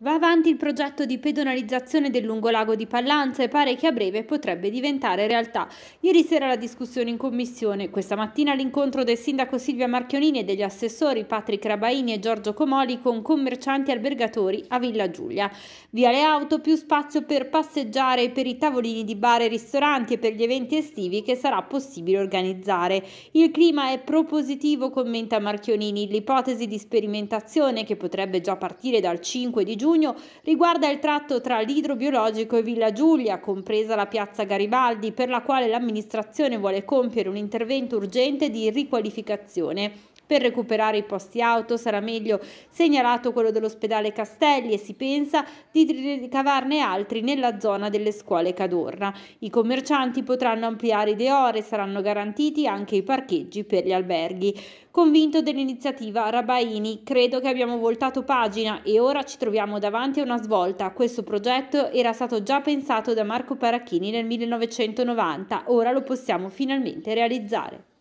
Va avanti il progetto di pedonalizzazione del lungolago di Pallanza e pare che a breve potrebbe diventare realtà. Ieri sera la discussione in commissione, questa mattina l'incontro del sindaco Silvia Marchionini e degli assessori Patrick Rabaini e Giorgio Comoli con commercianti e albergatori a Villa Giulia. Via le auto, più spazio per passeggiare per i tavolini di bar e ristoranti e per gli eventi estivi che sarà possibile organizzare. Il clima è propositivo, commenta Marchionini. L'ipotesi di sperimentazione, che potrebbe già partire dal 5 di giugno, giugno riguarda il tratto tra l'idrobiologico e Villa Giulia, compresa la piazza Garibaldi, per la quale l'amministrazione vuole compiere un intervento urgente di riqualificazione. Per recuperare i posti auto sarà meglio segnalato quello dell'ospedale Castelli e si pensa di ricavarne altri nella zona delle scuole Cadorna. I commercianti potranno ampliare i deore e saranno garantiti anche i parcheggi per gli alberghi. Convinto dell'iniziativa Rabaini, credo che abbiamo voltato pagina e ora ci troviamo siamo davanti a una svolta. Questo progetto era stato già pensato da Marco Paracchini nel 1990, ora lo possiamo finalmente realizzare.